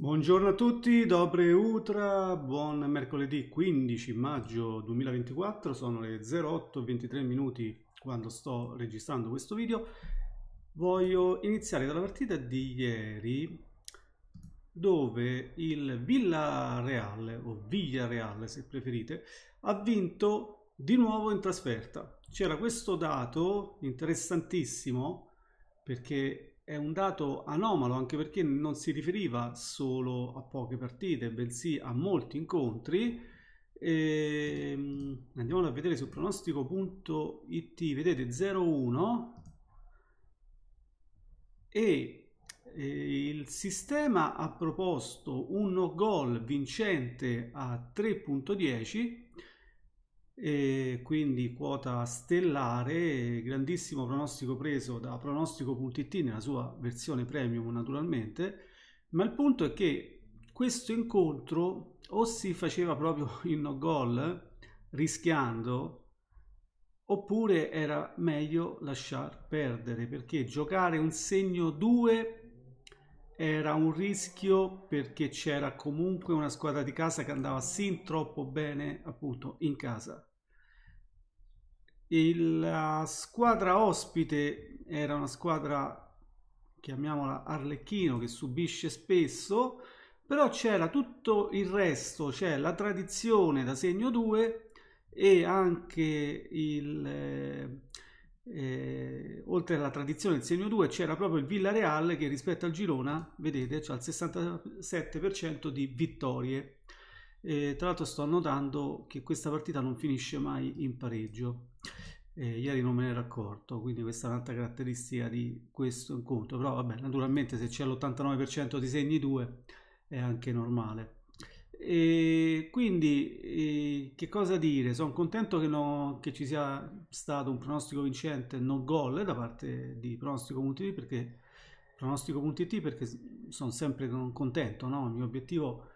Buongiorno a tutti, dobre utra, buon mercoledì 15 maggio 2024, sono le 08.23 minuti quando sto registrando questo video. Voglio iniziare dalla partita di ieri dove il Villarreal, o Villarreal se preferite, ha vinto di nuovo in trasferta. C'era questo dato interessantissimo perché è un dato anomalo anche perché non si riferiva solo a poche partite, bensì a molti incontri. E, ehm, andiamolo a vedere su pronostico.it, vedete 0-1 e eh, il sistema ha proposto un no gol vincente a 3.10 e quindi quota stellare, grandissimo pronostico preso da pronostico.it nella sua versione premium naturalmente, ma il punto è che questo incontro o si faceva proprio in no gol rischiando oppure era meglio lasciar perdere perché giocare un segno 2 era un rischio perché c'era comunque una squadra di casa che andava sin troppo bene appunto in casa la squadra ospite era una squadra, chiamiamola Arlecchino, che subisce spesso, però c'era tutto il resto, c'è la tradizione da segno 2 e anche il... Eh, eh, oltre alla tradizione del segno 2 c'era proprio il Villareal che rispetto al Girona vedete c'è il 67% di vittorie eh, tra l'altro sto notando che questa partita non finisce mai in pareggio eh, ieri non me ne ero accorto, quindi questa è un'altra caratteristica di questo incontro, però vabbè, naturalmente se c'è l'89% di segni 2 è anche normale. E quindi e che cosa dire? Sono contento che, no, che, ci sia stato un pronostico vincente non gol da parte di pronostico.it perché, pronostico.it perché sono sempre contento, no? il mio obiettivo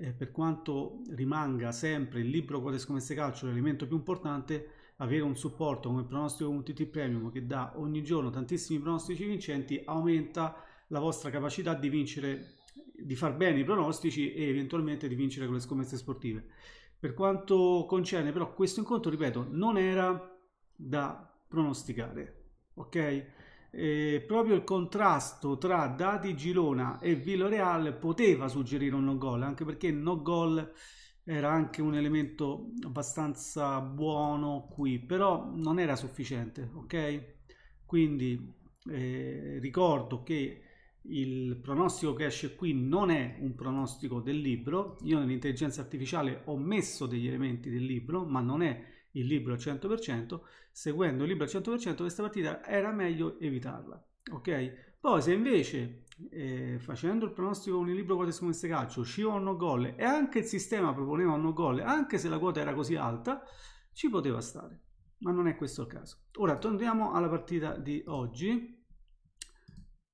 eh, per quanto rimanga sempre il libro quote scommesse calcio l'elemento più importante avere un supporto come pronostico UTT Premium che dà ogni giorno tantissimi pronostici vincenti aumenta la vostra capacità di vincere, di far bene i pronostici e eventualmente di vincere con le scommesse sportive. Per quanto concerne però questo incontro, ripeto, non era da pronosticare, ok? E proprio il contrasto tra Dati Girona e Villarreal poteva suggerire un no gol, anche perché no gol era anche un elemento abbastanza buono qui, però non era sufficiente, ok? Quindi eh, ricordo che il pronostico che esce qui non è un pronostico del libro, io nell'intelligenza artificiale ho messo degli elementi del libro, ma non è il libro al 100%, seguendo il libro al 100% questa partita era meglio evitarla, ok? Poi se invece eh, facendo il pronostico con il libro quote scommesse calcio, o no gol e anche il sistema proponeva un no gol, anche se la quota era così alta, ci poteva stare. Ma non è questo il caso. Ora torniamo alla partita di oggi.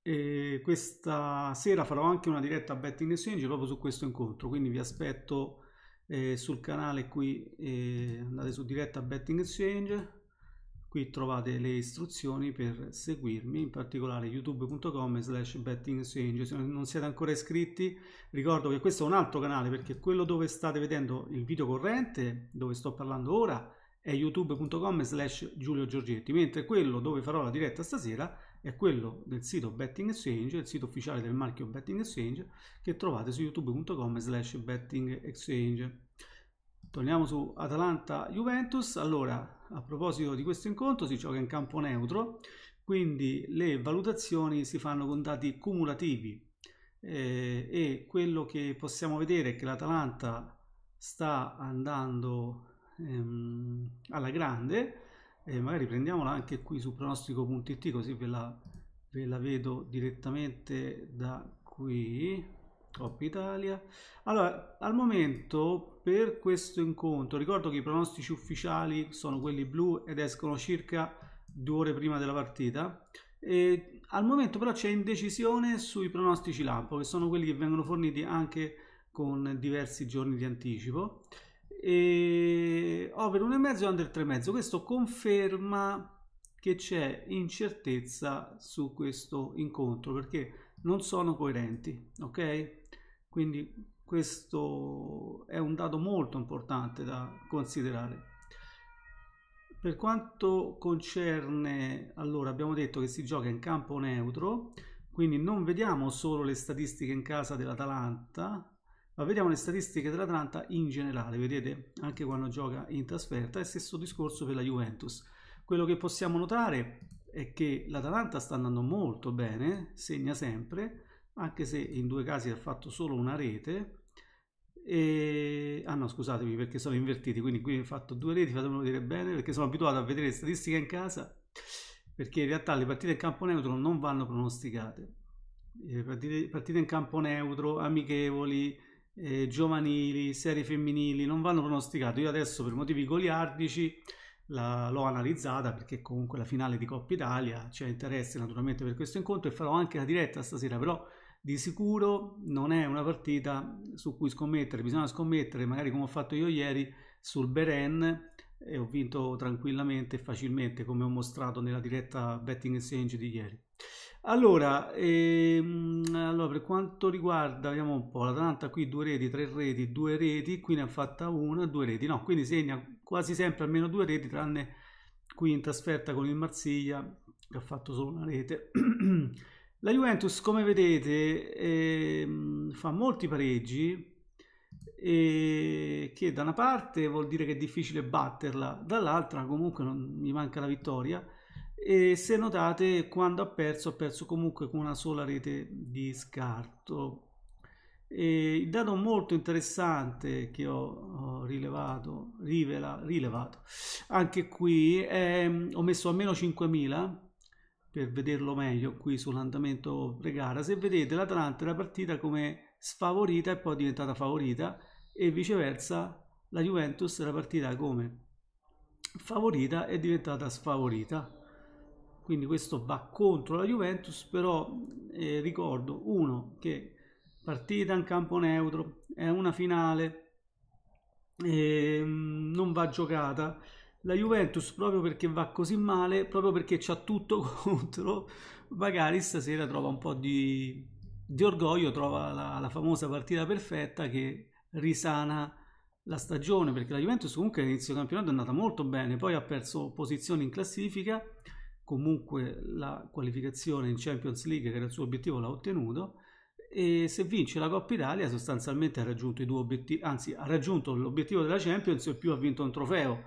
E questa sera farò anche una diretta a Betting Exchange proprio su questo incontro, quindi vi aspetto eh, sul canale qui, eh, andate su diretta a Betting Exchange, Qui trovate le istruzioni per seguirmi, in particolare youtube.com slash bettingexchange. Se non siete ancora iscritti, ricordo che questo è un altro canale perché quello dove state vedendo il video corrente, dove sto parlando ora, è youtube.com slash Giulio Giorgetti, mentre quello dove farò la diretta stasera è quello del sito Betting Exchange, il sito ufficiale del marchio Betting Exchange, che trovate su youtube.com slash Betting Exchange. Torniamo su Atalanta-Juventus. Allora, a proposito di questo incontro, si gioca in campo neutro, quindi le valutazioni si fanno con dati cumulativi eh, e quello che possiamo vedere è che l'Atalanta sta andando ehm, alla grande. Eh, magari prendiamola anche qui su pronostico.it così ve la, ve la vedo direttamente da qui Coppa Italia. Allora, al momento per questo incontro, ricordo che i pronostici ufficiali sono quelli blu ed escono circa due ore prima della partita. E al momento però c'è indecisione sui pronostici lampo, che sono quelli che vengono forniti anche con diversi giorni di anticipo. E over 1,5 e under 3,5. Questo conferma che c'è incertezza su questo incontro perché non sono coerenti, ok? Quindi questo è un dato molto importante da considerare. Per quanto concerne, allora abbiamo detto che si gioca in campo neutro, quindi non vediamo solo le statistiche in casa dell'Atalanta, ma vediamo le statistiche dell'Atalanta in generale, vedete anche quando gioca in trasferta, è stesso discorso per la Juventus. Quello che possiamo notare è che l'Atalanta sta andando molto bene, segna sempre, anche se in due casi ha fatto solo una rete. E... Ah no, scusatemi perché sono invertiti, quindi qui ho fatto due reti, fatemelo dire bene, perché sono abituato a vedere le statistiche in casa, perché in realtà le partite in campo neutro non vanno pronosticate. Le eh, partite, partite in campo neutro, amichevoli, eh, giovanili, serie femminili, non vanno pronosticate. Io adesso per motivi goliardici la, l'ho analizzata perché comunque la finale di Coppa Italia c'è interesse naturalmente per questo incontro e farò anche la diretta stasera, però di sicuro non è una partita su cui scommettere, bisogna scommettere magari come ho fatto io ieri sul Beren e ho vinto tranquillamente e facilmente come ho mostrato nella diretta betting exchange di ieri. Allora, ehm, allora, per quanto riguarda, vediamo un po', l'Atalanta qui due reti, tre reti, due reti, qui ne ha fatta una, due reti, no, quindi segna quasi sempre almeno due reti, tranne qui in trasferta con il Marsiglia, che ha fatto solo una rete. La Juventus, come vedete, ehm, fa molti pareggi, che da una parte vuol dire che è difficile batterla, dall'altra comunque non, gli manca la vittoria, e se notate quando ha perso ha perso comunque con una sola rete di scarto e il dato molto interessante che ho, rilevato, rivela, rilevato anche qui è, ho messo a meno 5.000 per vederlo meglio qui sull'andamento pregara se vedete l'Atalanta è la partita come sfavorita e poi è diventata favorita e viceversa la Juventus è la partita come favorita è diventata sfavorita quindi questo va contro la Juventus, però eh, ricordo uno che partita in campo neutro, è una finale, eh, non va giocata. La Juventus proprio perché va così male, proprio perché c'ha tutto contro, magari stasera trova un po' di, di orgoglio, trova la, la famosa partita perfetta che risana la stagione, perché la Juventus comunque all'inizio del campionato è andata molto bene, poi ha perso posizioni in classifica, comunque la qualificazione in Champions League, che era il suo obiettivo, l'ha ottenuto. E se vince la Coppa Italia, sostanzialmente ha raggiunto i due obiettivi, anzi, ha raggiunto l'obiettivo della Champions e più ha vinto un trofeo.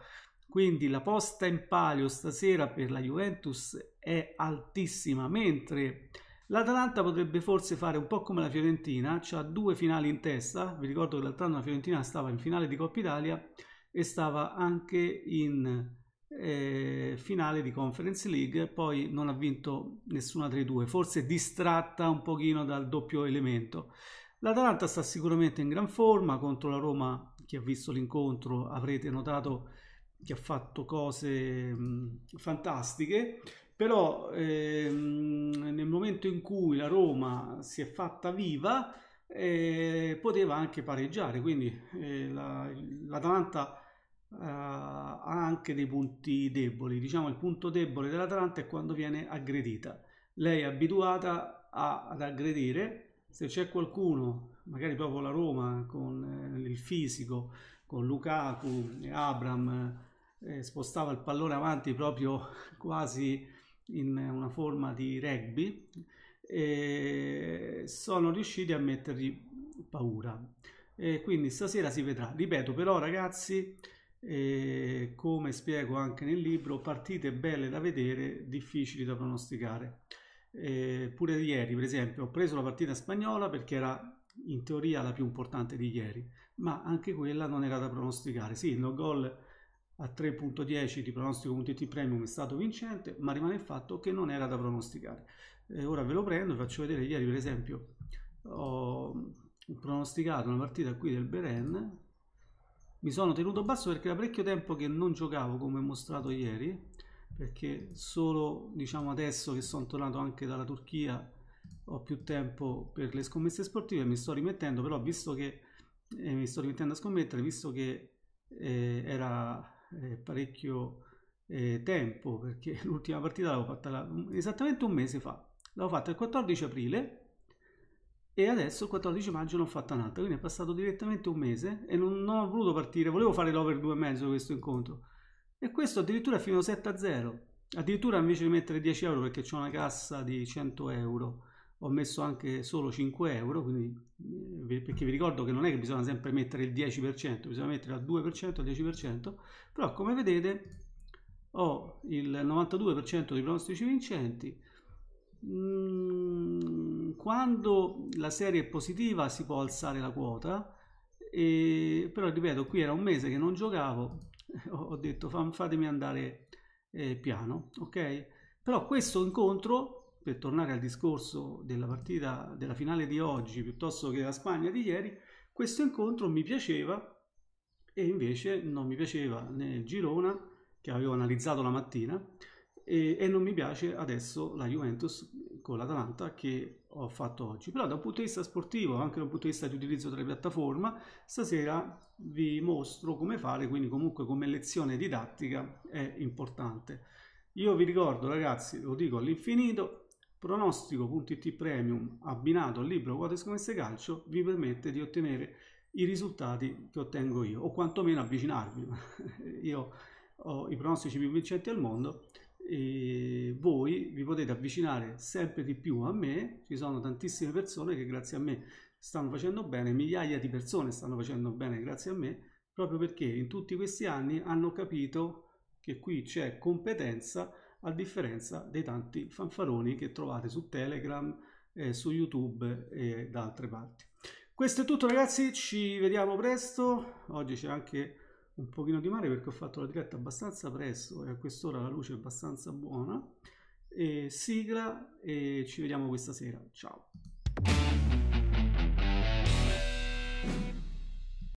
Quindi la posta in palio stasera per la Juventus è altissima, mentre l'Atalanta potrebbe forse fare un po' come la Fiorentina, ha due finali in testa. Vi ricordo che l'altro anno la Fiorentina stava in finale di Coppa Italia e stava anche in eh, finale di Conference League, poi non ha vinto nessuna tra i due, forse distratta un pochino dal doppio elemento. L'Atalanta sta sicuramente in gran forma contro la Roma, chi ha visto l'incontro avrete notato che ha fatto cose mh, fantastiche, però ehm, nel momento in cui la Roma si è fatta viva eh, poteva anche pareggiare, quindi eh, l'Atalanta eh, ha anche dei punti deboli. Diciamo il punto debole dell'Atalanta è quando viene aggredita. Lei è abituata a, ad aggredire, se c'è qualcuno, magari proprio la Roma con eh, il fisico, con Lukaku, e Abram, eh, spostava il pallone avanti proprio quasi in una forma di rugby, e sono riusciti a mettergli paura. E quindi stasera si vedrà. Ripeto, però ragazzi, e come spiego anche nel libro, partite belle da vedere, difficili da pronosticare. Eh, pure ieri, per esempio, ho preso la partita spagnola perché era in teoria la più importante di ieri, ma anche quella non era da pronosticare. Sì, il no gol a 3.10 di pronostico.it premium è stato vincente, ma rimane il fatto che non era da pronosticare. Eh, ora ve lo prendo e faccio vedere ieri, per esempio, ho pronosticato una partita qui del Beren mi sono tenuto basso perché da parecchio tempo che non giocavo come mostrato ieri perché solo diciamo adesso che sono tornato anche dalla Turchia ho più tempo per le scommesse sportive mi sto rimettendo però visto che eh, mi sto rimettendo a scommettere visto che eh, era eh, parecchio eh, tempo perché l'ultima partita l'avevo fatta la, esattamente un mese fa l'avevo fatta il 14 aprile e adesso il 14 maggio ne ho fatta un'altra, quindi è passato direttamente un mese e non, non ho voluto partire, volevo fare l'over di questo incontro e questo addirittura fino a 7 a 0, addirittura invece di mettere 10 euro perché c'è una cassa di 100 euro ho messo anche solo 5 euro, quindi, eh, perché vi ricordo che non è che bisogna sempre mettere il 10%, bisogna mettere al 2% al 10%, però come vedete ho il 92% dei pronostici vincenti, Mm, quando la serie è positiva si può alzare la quota, e, però ripeto, qui era un mese che non giocavo, ho detto fatemi andare eh, piano, ok? Però questo incontro, per tornare al discorso della partita, della finale di oggi, piuttosto che della Spagna di ieri, questo incontro mi piaceva e invece non mi piaceva nel il Girona, che avevo analizzato la mattina, e, e non mi piace adesso la Juventus con l'Atalanta che ho fatto oggi. Però da un punto di vista sportivo, anche da un punto di vista di utilizzo della piattaforma, stasera vi mostro come fare, quindi comunque come lezione didattica è importante. Io vi ricordo ragazzi, lo dico all'infinito, pronostico.it premium abbinato al libro quote scommesse calcio vi permette di ottenere i risultati che ottengo io o quantomeno avvicinarvi io ho i pronostici più vincenti al mondo e voi vi potete avvicinare sempre di più a me, ci sono tantissime persone che grazie a me stanno facendo bene, migliaia di persone stanno facendo bene grazie a me, proprio perché in tutti questi anni hanno capito che qui c'è competenza a differenza dei tanti fanfaroni che trovate su Telegram, eh, su YouTube e da altre parti. Questo è tutto ragazzi, ci vediamo presto, oggi c'è anche un pochino di mare perché ho fatto la diretta abbastanza presto e a quest'ora la luce è abbastanza buona. E sigla e ci vediamo questa sera. Ciao!